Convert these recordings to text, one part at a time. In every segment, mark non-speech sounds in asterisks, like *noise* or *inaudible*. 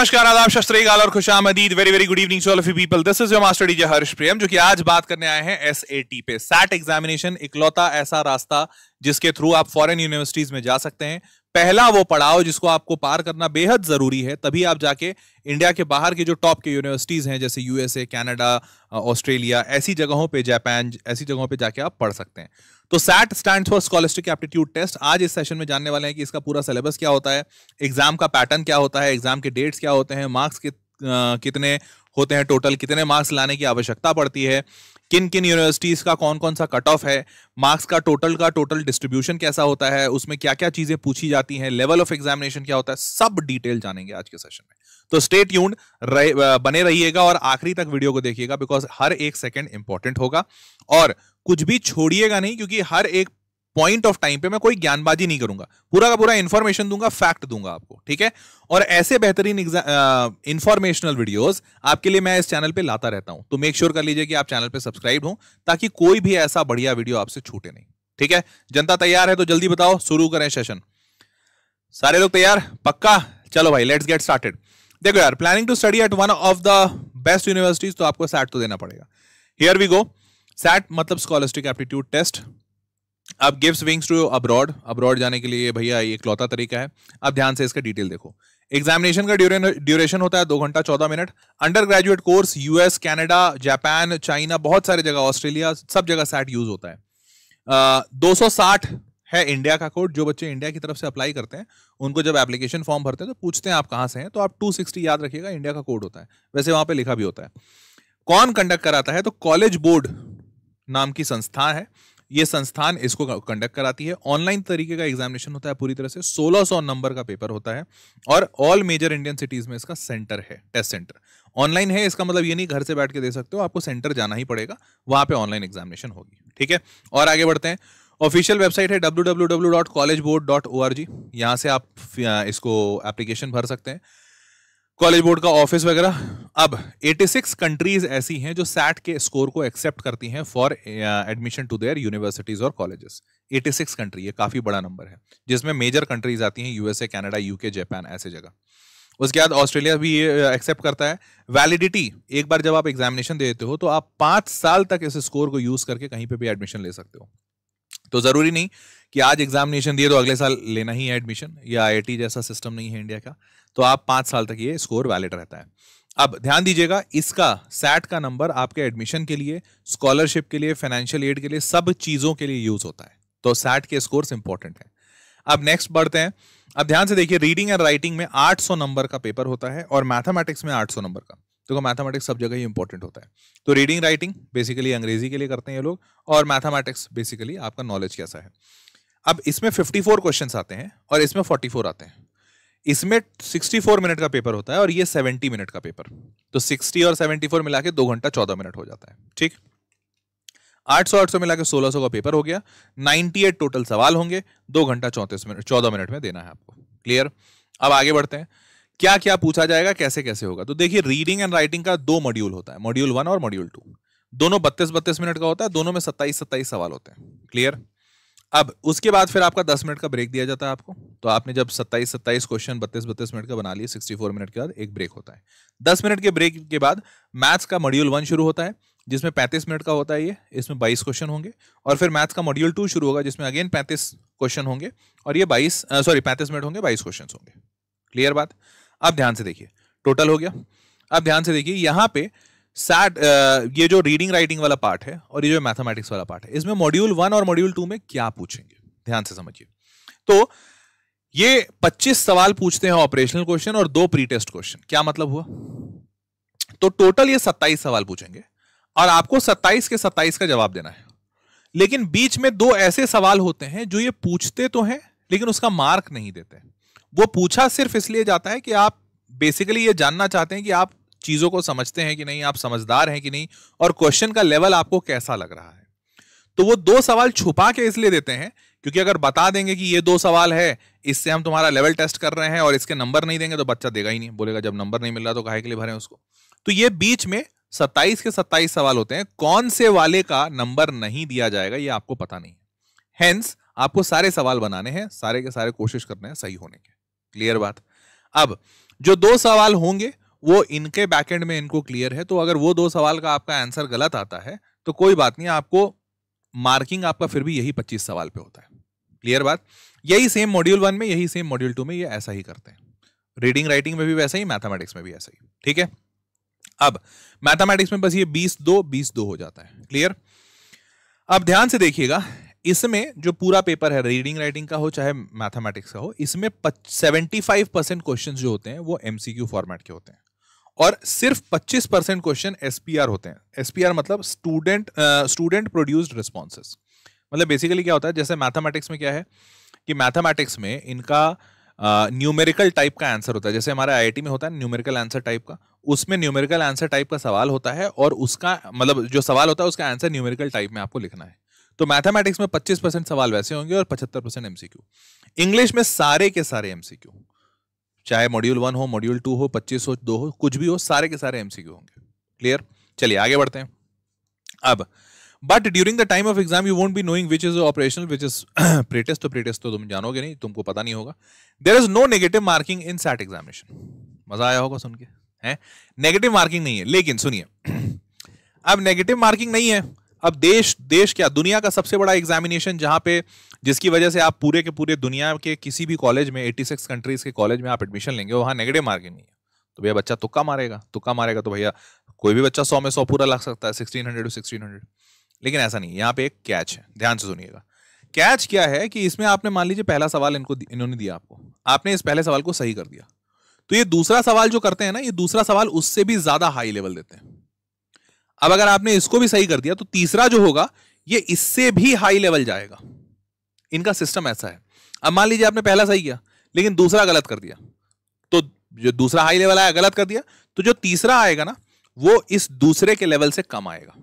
नमस्कार आदाब गाल और खुशाम अदीद very very good evening all of you people this is your master DJ Harsh Priyam जो कि आज बात करने आए हैं एस पे सैट एग्जामिनेशन इकलौता ऐसा रास्ता जिसके थ्रू आप फॉरेन यूनिवर्सिटीज में जा सकते हैं पहला वो पड़ाव जिसको आपको पार करना बेहद जरूरी है तभी आप जाके इंडिया के बाहर के जो टॉप के यूनिवर्सिटीज हैं जैसे यूएसए कनाडा ऑस्ट्रेलिया ऐसी जगहों पे जापान ऐसी जगहों पे जाके आप पढ़ सकते हैं तो SAT stand for scholastic aptitude test आज इस सेशन में जानने वाले हैं कि इसका पूरा सिलेबस क्या होता है एग्जाम का पैटर्न क्या होता है एग्जाम के डेट्स क्या होते हैं मार्क्स कितने होते हैं टोटल कितने मार्क्स लाने की आवश्यकता पड़ती है किन किन यूनिवर्सिटीज़ का कौन कौन सा कट ऑफ है मार्क्स का टोटल का टोटल डिस्ट्रीब्यूशन कैसा होता है उसमें क्या क्या चीज़ें पूछी जाती हैं लेवल ऑफ एग्जामिनेशन क्या होता है सब डिटेल जानेंगे आज के सेशन में तो स्टेट यून बने रहिएगा और आखिरी तक वीडियो को देखिएगा बिकॉज हर एक सेकेंड इंपॉर्टेंट होगा और कुछ भी छोड़िएगा नहीं क्योंकि हर एक पॉइंट ऑफ टाइम पे मैं कोई ज्ञानबाजी नहीं करूंगा पूरा का पूरा इन्फॉर्मेशन दूंगा फैक्ट दूंगा आपको ठीक है और ऐसे बेहतरीन इंफॉर्मेशनल वीडियोस आपके लिए मैं इस चैनल पे लाता रहता हूं तो मेक श्योर sure कर लीजिए कि आप चैनल पे सब्सक्राइब हो ताकि कोई भी ऐसा बढ़िया वीडियो आपसे छूटे नहीं ठीक है जनता तैयार है तो जल्दी बताओ शुरू करें सेशन सारे लोग तैयार पक्का चलो भाई लेट्स गेट स्टार्टेड देखो यार planning to study at one of the best universities तो आपको सैट तो देना पड़ेगा हियर वी गो सैट मतलब स्कॉलिस्टिक एप्टीट्यूड टेस्ट अब gives wings to abroad abroad जाने के लिए भैया ये इकलौता तरीका है अब ध्यान से इसका डिटेल देखो एग्जामिनेशन का ड्यूरेशन होता है दो घंटा चौदह minute undergraduate course US Canada Japan China बहुत सारी जगह ऑस्ट्रेलिया सब जगह सैट यूज होता है दो uh, है इंडिया का कोड जो बच्चे इंडिया की तरफ से अप्लाई करते हैं उनको जब एप्लीकेशन फॉर्म भरते हैं तो पूछते हैं आप कहां से हैं तो आप 260 याद रखिएगा इंडिया का कोड होता है वैसे वहां पे लिखा भी होता है कौन कंडक्ट कराता है तो कॉलेज बोर्ड नाम की संस्था है ये संस्थान इसको कंडक्ट कराती है ऑनलाइन तरीके का एग्जामिनेशन होता है पूरी तरह से 1600 नंबर का पेपर होता है और ऑल मेजर इंडियन सिटीज में इसका सेंटर है टेस्ट सेंटर ऑनलाइन है इसका मतलब ये नहीं घर से बैठ के दे सकते हो आपको सेंटर जाना ही पड़ेगा वहां पे ऑनलाइन एग्जामिनेशन होगी ठीक है और आगे बढ़ते हैं ऑफिशियल वेबसाइट है W W W dot college board dot O R G यहाँ से आप इसको एप्लीकेशन भर सकते हैं कॉलेज बोर्ड का ऑफिस वगैरह अब 86 कंट्रीज ऐसी हैं जो सैट के स्कोर को एक्सेप्ट करती हैं for admission to their universities और कॉलेजेस 86 कंट्री ये काफ़ी बड़ा नंबर है जिसमें मेजर कंट्रीज आती हैं यूएसए कनाडा यूके जापान ऐसे जगह उसके बाद ऑस्ट्रेलिया भी ये uh, एक्सेप्ट करता है वैलिडिटी एक बार जब आप एग्जामिनेशन दे देते हो तो आप पांच साल तक इस स्कोर को यूज़ करके कहीं पर भी एडमिशन ले सकते हो तो ज़रूरी नहीं कि आज एग्जामिनेशन दिए तो अगले साल लेना ही है एडमिशन या आई जैसा सिस्टम नहीं है इंडिया का तो आप पांच साल तक ये स्कोर वैलिड रहता है अब ध्यान दीजिएगा इसका सैट का नंबर आपके एडमिशन के लिए स्कॉलरशिप के लिए फाइनेंशियल एड के लिए सब चीज़ों के लिए यूज़ होता है तो सैट के स्कोर्स इंपॉर्टेंट है अब नेक्स्ट बढ़ते हैं अब ध्यान से देखिए रीडिंग एंड राइटिंग में 800 नंबर का पेपर होता है और मैथमेटिक्स में 800 नंबर का देखो मैथमेटिक्स सब जगह ही इंपॉर्टेंट होता है तो रीडिंग राइटिंग बेसिकली अंग्रेजी के लिए करते हैं ये लोग और मैथमेटिक्स बेसिकली आपका नॉलेज कैसा है अब इसमें 54 क्वेश्चंस आते हैं और इसमें 44 आते हैं इसमें 64 मिनट का पेपर होता है और ये 70 मिनट का पेपर तो 60 और 74 मिला के दो घंटा चौदह मिनट हो जाता है ठीक 800 800 मिला के 1600 का पेपर हो गया 98 टोटल सवाल होंगे दो घंटा चौंतीस मिनट चौदह मिनट में देना है आपको क्लियर अब आगे बढ़ते हैं क्या क्या पूछा जाएगा कैसे कैसे होगा तो देखिए रीडिंग एंड राइटिंग का दो मॉड्यूल होता है मॉड्यूल वन और मॉड्यूल टू दोनों बत्तीस बत्तीस मिनट का होता है दोनों में सत्ताईस सत्ताईस सवाल होते हैं क्लियर अब उसके बाद फिर आपका दस मिनट का ब्रेक दिया जाता है आपको तो आपने जब सत्ताईस सत्ताईस क्वेश्चन बत्तीस बत्तीस मिनट का बना लिया सिक्सटी फोर मिनट के बाद एक ब्रेक होता है दस मिनट के ब्रेक के बाद मैथ्स का मॉड्यूल वन शुरू होता है जिसमें पैंतीस मिनट का होता है ये इसमें बाईस क्वेश्चन होंगे और फिर मैथ्स का मॉड्यूल टू शुरू होगा जिसमें अगेन पैंतीस क्वेश्चन होंगे और ये बाईस सॉरी पैंतीस मिनट होंगे बाईस क्वेश्चन होंगे क्लियर बात अब ध्यान से देखिए टोटल हो गया अब ध्यान से देखिए यहाँ पे सैट uh, ये जो रीडिंग राइटिंग वाला पार्ट है और ये जो मैथमेटिक्स वाला पार्ट है इसमें मॉड्यूल वन और मॉड्यूल टू में क्या पूछेंगे ध्यान से समझिए तो ये 25 सवाल पूछते हैं ऑपरेशनल क्वेश्चन और दो प्री टेस्ट क्वेश्चन क्या मतलब हुआ तो टोटल ये 27 सवाल पूछेंगे और आपको 27 के 27 का जवाब देना है लेकिन बीच में दो ऐसे सवाल होते हैं जो ये पूछते तो हैं लेकिन उसका मार्क नहीं देते वो पूछा सिर्फ इसलिए जाता है कि आप बेसिकली ये जानना चाहते हैं कि आप चीज़ों को समझते हैं कि नहीं आप समझदार हैं कि नहीं और क्वेश्चन का लेवल आपको कैसा लग रहा है तो वो दो सवाल छुपा के इसलिए देते हैं क्योंकि अगर बता देंगे कि ये दो सवाल है इससे हम तुम्हारा लेवल टेस्ट कर रहे हैं और इसके नंबर नहीं देंगे तो बच्चा देगा ही नहीं बोलेगा जब नंबर नहीं मिल रहा तो कहे के लिए भरे उसको तो ये बीच में सत्ताईस के सत्ताईस सवाल होते हैं कौन से वाले का नंबर नहीं दिया जाएगा ये आपको पता नहीं है हेंस आपको सारे सवाल बनाने हैं सारे के सारे कोशिश करने हैं सही होने के क्लियर बात अब जो दो सवाल होंगे वो इनके बैकएंड में इनको क्लियर है तो अगर वो दो सवाल का आपका आंसर गलत आता है तो कोई बात नहीं आपको मार्किंग आपका फिर भी यही पच्चीस सवाल पे होता है क्लियर बात यही सेम मॉड्यूल वन में यही सेम मॉड्यूल टू में ये ऐसा ही करते हैं रीडिंग राइटिंग में भी वैसा ही मैथमेटिक्स में भी ऐसा ही ठीक है अब मैथमेटिक्स में बस ये बीस दो बीस दो हो जाता है क्लियर अब ध्यान से देखिएगा इसमें जो पूरा पेपर है रीडिंग राइटिंग का हो चाहे मैथमेटिक्स का हो इसमें सेवेंटी फाइव परसेंट क्वेश्चन जो होते हैं वो एमसीक्यू फॉर्मेट के होते हैं और सिर्फ 25 परसेंट क्वेश्चन एसपीआर होते हैं एसपीआर मतलब स्टूडेंट स्टूडेंट प्रोड्यूस्ड रिस्पॉन्सेस मतलब बेसिकली क्या होता है जैसे मैथमेटिक्स में क्या है कि मैथमेटिक्स में इनका न्यूमेरिकल uh, टाइप का आंसर होता है जैसे हमारे आईआईटी में होता है न्यूमेरिकल आंसर टाइप का उसमें न्यूमेरिकल आंसर टाइप का सवाल होता है और उसका मतलब जो सवाल होता है उसका आंसर न्यूमेरिकल टाइप में आपको लिखना है तो मैथमेटिक्स में 25 परसेंट सवाल वैसे होंगे और 75 परसेंट एमसीक्यू इंग्लिश में सारे के सारे एमसीक्यू चाहे मॉड्यूल वन हो मॉड्यूल टू हो पच्चीस हो दो हो कुछ भी हो सारे के सारे एमसीक्यू होंगे क्लियर चलिए आगे बढ़ते हैं अब but during the time of exam you won't be knowing which is operational which is pretest तो प्रेटेस्ट तो तुम जानोगे नहीं तुमको पता नहीं होगा there is no negative marking in SAT examination मजा आया होगा सुन के है नेगेटिव मार्किंग नहीं है लेकिन सुनिए *clears throat* अब नेगेटिव मार्किंग नहीं है अब देश देश क्या दुनिया का सबसे बड़ा एग्जामिनेशन जहाँ पे जिसकी वजह से आप पूरे के पूरे दुनिया के किसी भी कॉलेज में 86 कंट्रीज के कॉलेज में आप एडमिशन लेंगे वहाँ नेगेटिव मार्किंग नहीं है तो भैया बच्चा तुक्का मारेगा तुक्का मारेगा तो भैया कोई भी बच्चा सौ में सौ पूरा लग सकता है sixteen hundred to sixteen hundred लेकिन ऐसा नहीं यहाँ पे एक कैच है ध्यान से सुनिएगा कैच क्या है कि इसमें आपने मान लीजिए पहला सवाल इनको इन्होंने दिया आपको आपने इस पहले सवाल को सही कर दिया तो ये दूसरा सवाल जो करते हैं ना ये दूसरा सवाल उससे भी ज्यादा हाई लेवल देते हैं अब अगर आपने इसको भी सही कर दिया तो तीसरा जो होगा ये इससे भी हाई लेवल जाएगा इनका सिस्टम ऐसा है अब मान लीजिए आपने पहला सही किया लेकिन दूसरा गलत कर दिया तो जो दूसरा हाई लेवल आया गलत कर दिया तो जो तीसरा आएगा ना वो इस दूसरे के लेवल से कम आएगा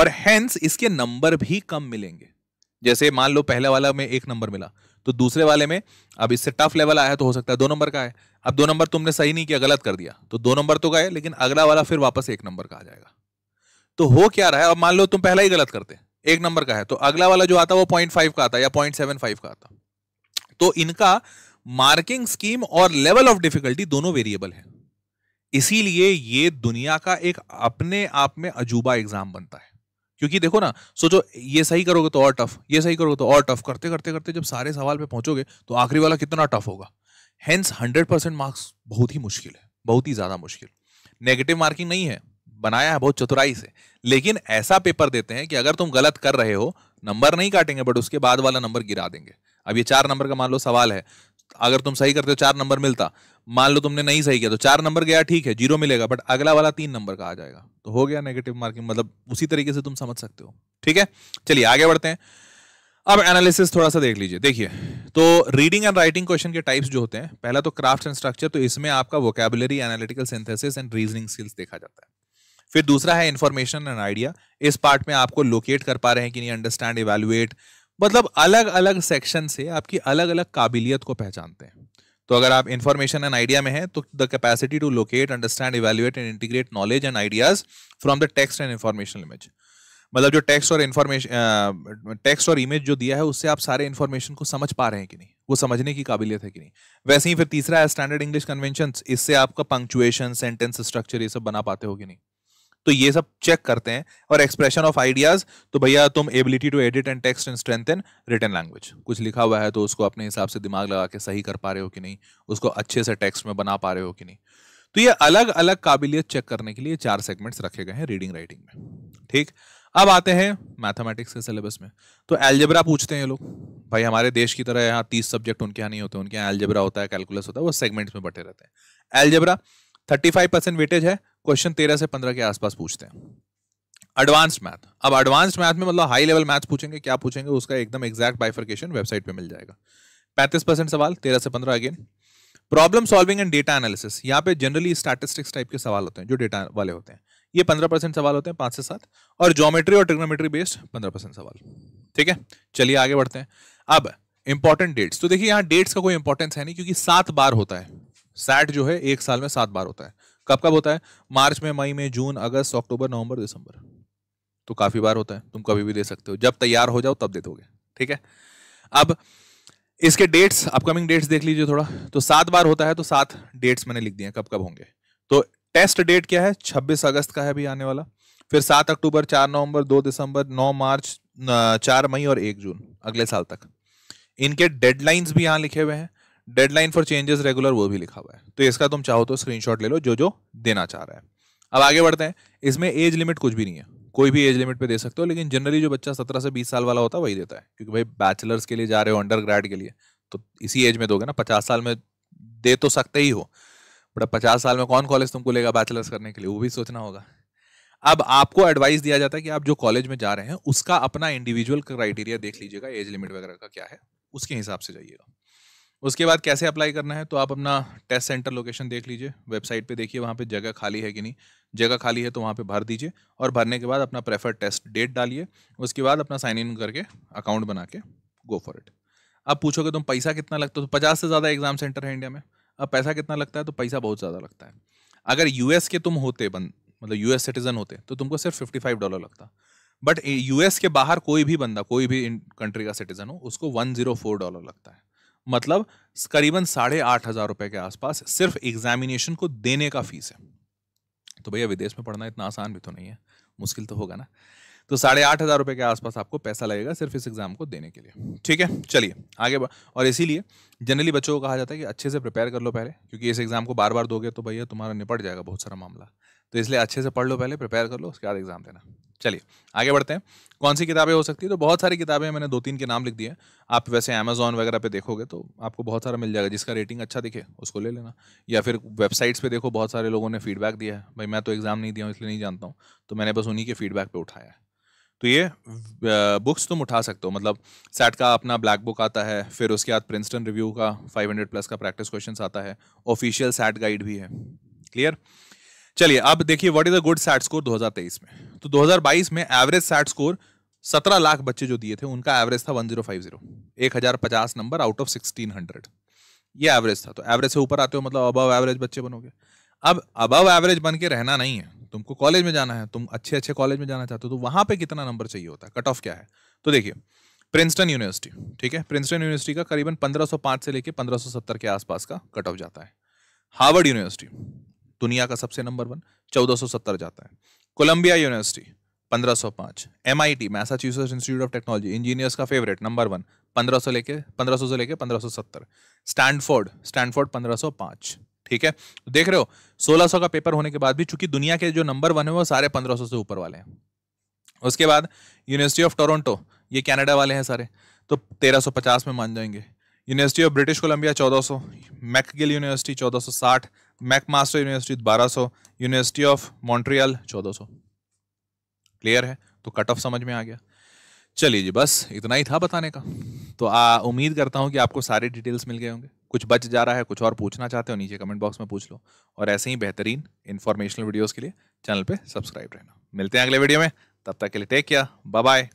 और हैंस इसके नंबर भी कम मिलेंगे जैसे मान लो पहले वाला में एक नंबर मिला तो दूसरे वाले में अब इससे टफ लेवल आया तो हो सकता है दो नंबर का है अब दो नंबर तुमने सही नहीं किया गलत कर दिया तो दो नंबर तो गए लेकिन अगला वाला फिर वापस एक नंबर का आ जाएगा तो हो क्या रहा है अब मान लो तुम पहला ही गलत करते एक नंबर का है तो अगला वाला जो आता वो पॉइंट फाइव का आता या पॉइंट सेवन फाइव का आता तो इनका मार्किंग स्कीम और लेवल ऑफ डिफिकल्टी दोनों वेरिएबल है इसीलिए ये दुनिया का एक अपने आप में अजूबा एग्जाम बनता है क्योंकि देखो ना सोचो ये सही करोगे तो और टफ ये सही करोगे तो और टफ करते करते करते जब सारे सवाल पे पहुंचोगे तो आखिरी वाला कितना टफ होगा हेंस हंड्रेड परसेंट मार्क्स बहुत ही मुश्किल है बहुत ही ज़्यादा मुश्किल नेगेटिव मार्किंग नहीं है बनाया है बहुत चतुराई से लेकिन ऐसा पेपर देते हैं कि अगर तुम गलत कर रहे हो नंबर नहीं काटेंगे बट उसके बाद वाला नंबर गिरा देंगे अब ये चार नंबर का मान लो सवाल है अगर तुम सही करते हो चार नंबर मिलता मान लो तुमने नहीं सही किया तो चार नंबर गया ठीक है जीरो मिलेगा बट अगला वाला तीन नंबर का आ जाएगा तो हो गया नेगेटिव मार्किंग मतलब उसी तरीके से तुम समझ सकते हो ठीक है चलिए आगे बढ़ते हैं अब एनालिसिस थोड़ा सा देख लीजिए देखिए तो रीडिंग एंड राइटिंग क्वेश्चन के टाइप्स जो होते हैं पहला तो क्राफ्ट एंड स्ट्रक्चर तो इसमें आपका vocabulary analytical synthesis and reasoning skills देखा जाता है फिर दूसरा है इन्फॉर्मेशन एंड आइडिया इस पार्ट में आपको लोकेट कर पा रहे हैं कि नहीं अंडरस्टैंड इवेलुएट मतलब अलग अलग सेक्शन से आपकी अलग अलग काबिलियत को पहचानते हैं तो अगर आप इंफॉर्मेशन एंड आइडिया में हैं तो the capacity to locate understand evaluate and integrate knowledge and ideas from the text and information image मतलब जो टेक्स्ट और इन्फॉर्मेशन टेक्स्ट और इमेज जो दिया है उससे आप सारे इन्फॉर्मेशन को समझ पा रहे हैं कि नहीं वो समझने की काबिलियत है कि नहीं वैसे ही फिर तीसरा है स्टैंडर्ड इंग्लिश कन्वेंशन इससे आपका पंक्चुएशन सेंटेंस स्ट्रक्चर ये सब बना पाते हो कि नहीं तो ये सब चेक करते हैं और एक्सप्रेशन ऑफ आइडियाज तो भैया तुम ability to edit and text and strength in return language कुछ लिखा हुआ है तो उसको अपने हिसाब से दिमाग लगा के सही कर पा रहे हो कि नहीं उसको अच्छे से टेक्स्ट में बना पा रहे हो कि नहीं तो ये अलग अलग काबिलियत चेक करने के लिए चार सेगमेंट्स रखे गए हैं रीडिंग राइटिंग में ठीक अब आते हैं मैथमेटिक्स के सिलेबस में तो एलजेब्रा पूछते हैं ये लोग भाई हमारे देश की तरह यहाँ तीस सब्जेक्ट उनके यहाँ नहीं होते उनके यहाँ एलजेब्रा होता है कैलकुलस होता है वो सेगमेंट्स में बटे रहते हैं algebra thirty five percent weightage है क्वेश्चन तेरह से पंद्रह के आसपास पूछते हैं एडवांस्ड मैथ अब एडवांस्ड मैथ में मतलब हाई लेवल मैथ पूछेंगे क्या पूछेंगे उसका एकदम एग्जैक्ट बाइफर्केशन वेबसाइट पे मिल जाएगा पैंतीस परसेंट सवाल तेरह से पंद्रह again problem solving and data analysis यहाँ पे जनरली स्टैटिस्टिक्स टाइप के सवाल होते हैं जो डेटा वाले होते हैं ये पंद्रह परसेंट सवाल होते हैं पांच से सात और ज्योमेट्री और ट्रिग्नोमेट्री बेस्ड पंद्रह परसेंट सवाल ठीक है चलिए आगे बढ़ते हैं अब इंपॉर्टेंट डेट्स तो देखिए यहाँ डेट्स का कोई इंपॉर्टेंस है नहीं क्योंकि सात बार होता है सैट जो है एक साल में सात बार होता है कब कब होता है मार्च में मई में जून अगस्त अक्टूबर नवंबर दिसंबर तो काफी बार होता है तुम कभी भी दे सकते हो जब तैयार हो जाओ तब दे दोगे ठीक है अब इसके डेट्स अपकमिंग डेट्स देख लीजिए थोड़ा तो सात बार होता है तो सात डेट्स मैंने लिख दिए कब कब होंगे तो टेस्ट डेट क्या है 26 अगस्त का है अभी आने वाला फिर सात अक्टूबर चार नवंबर दो दिसंबर नौ मार्च चार मई और एक जून अगले साल तक इनके डेडलाइंस भी यहाँ लिखे हुए हैं डेडलाइन फॉर चेंजेस रेगुलर वो भी लिखा हुआ है तो इसका तुम चाहो तो स्क्रीनशॉट ले लो जो जो देना चाह रहा है अब आगे बढ़ते हैं इसमें एज लिमिट कुछ भी नहीं है कोई भी एज लिमिट पे दे सकते हो लेकिन जनरली जो बच्चा सत्रह से बीस साल वाला होता है वही देता है क्योंकि भाई बैचलर्स के लिए जा रहे हो अंडर ग्रेड के लिए तो इसी एज में दोगे ना पचास साल में दे तो सकते ही हो बट अब पचास साल में कौन कॉलेज तुमको लेगा बैचलर्स करने के लिए वो भी सोचना होगा अब आपको एडवाइस दिया जाता है कि आप जो कॉलेज में जा रहे हैं उसका अपना इंडिविजुअल क्राइटेरिया देख लीजिएगा एज लिमिट वगैरह का क्या है उसके हिसाब से जाइएगा उसके बाद कैसे अप्लाई करना है तो आप अपना टेस्ट सेंटर लोकेशन देख लीजिए वेबसाइट पे देखिए वहाँ पे जगह खाली है कि नहीं जगह खाली है तो वहाँ पे भर दीजिए और भरने के बाद अपना प्रेफर्ड टेस्ट डेट डालिए उसके बाद अपना साइन इन करके अकाउंट बना के गो फॉर इट अब पूछोगे तुम पैसा कितना लगता है तो पचास से ज़्यादा एग्जाम सेंटर है इंडिया में अब पैसा कितना लगता है तो पैसा बहुत ज़्यादा लगता है अगर यू के तुम होते बन मतलब एस सिटीजन होते तो तुमको सिर्फ फिफ्टी फाइव डॉलर लगता बट यू के बाहर कोई भी बंदा कोई भी कंट्री का सिटीजन हो उसको वन जीरो फोर डॉलर लगता है मतलब करीबन साढ़े आठ हज़ार रुपए के आसपास सिर्फ एग्जामिनेशन को देने का फीस है तो भैया विदेश में पढ़ना इतना आसान भी तो नहीं है मुश्किल तो होगा ना तो साढ़े आठ हज़ार रुपये के आसपास आपको पैसा लगेगा सिर्फ इस एग्ज़ाम को देने के लिए ठीक है चलिए आगे और इसीलिए जनरली बच्चों को कहा जाता है कि अच्छे से प्रिपेयर कर लो पहले क्योंकि इस एग्ज़ाम को बार बार दोगे तो भैया तुम्हारा निपट जाएगा बहुत सारा मामला तो इसलिए अच्छे से पढ़ लो पहले प्रिपेयर कर लो उसके बाद एग्जाम देना चलिए आगे बढ़ते हैं कौन सी किताबें हो सकती है तो बहुत सारी किताबें मैंने दो तीन के नाम लिख दिए आप वैसे अमेजोन वगैरह पे देखोगे तो आपको बहुत सारा मिल जाएगा जिसका रेटिंग अच्छा दिखे उसको ले लेना या फिर वेबसाइट्स पे देखो बहुत सारे लोगों ने फीडबैक दिया है भाई मैं तो एग्ज़ाम नहीं दिया हूँ इसलिए नहीं जानता हूँ तो मैंने बस उन्हीं के फीडबैक पर उठाया है तो ये बुक्स तुम उठा सकते हो मतलब सेट का अपना ब्लैक बुक आता है फिर उसके बाद प्रिंसटन रिव्यू का फाइव प्लस का प्रैक्टिस क्वेश्चन आता है ऑफिशियल सेट गाइड भी है क्लियर चलिए अब देखिए what is a good SAT score 2023 में तो 2022 में एवरेज सैट स्कोर 17 लाख बच्चे जो दिए थे उनका एवरेज था 1050 1050 नंबर आउट ऑफ 1600 ये एवरेज था तो एवरेज से ऊपर आते हो मतलब अबव एवरेज बच्चे बनोगे अब अबव एवरेज बन के रहना नहीं है तुमको कॉलेज में जाना है तुम अच्छे अच्छे कॉलेज में जाना चाहते हो तो वहाँ पर कितना नंबर चाहिए होता है कट ऑफ क्या है तो देखिए प्रिंसटन यूनिवर्सिटी ठीक है प्रिंसटन यूनिवर्सिटी का करीबन 1505 से लेके 1570 के आसपास का कट ऑफ जाता है हार्वर्ड यूनिवर्सिटी दुनिया का सबसे नंबर वन 1470 जाता है Columbia University 1505 MIT Massachusetts Institute of Technology engineers का फेवरेट नंबर वन 1500 लेके 1500 से लेके 1570 स्टैंडफोर्ड स्टैंडफोर्ड 1505 ठीक है तो देख रहे हो 1600 का पेपर होने के बाद भी चूंकि दुनिया के जो नंबर वन है वो सारे 1500 से ऊपर वाले हैं उसके बाद यूनिवर्सिटी ऑफ टोरंटो ये कैनेडा वाले हैं सारे तो 1350 में मान जाएंगे University of British Columbia 1400 McGill University 1460 McMaster University बारह सौ यूनिवर्सिटी ऑफ मॉन्ट्रियल चौदह सौ क्लियर है तो कट ऑफ समझ में आ गया चलिए जी बस इतना ही था बताने का तो आ, उम्मीद करता हूँ कि आपको सारे डिटेल्स मिल गए होंगे कुछ बच जा रहा है कुछ और पूछना चाहते हो नीचे कमेंट बॉक्स में पूछ लो और ऐसे ही बेहतरीन इन्फॉर्मेशनल वीडियोज़ के लिए चैनल पर सब्सक्राइब रहना मिलते हैं अगले वीडियो में तब तक के लिए टेक केयर बाय बाय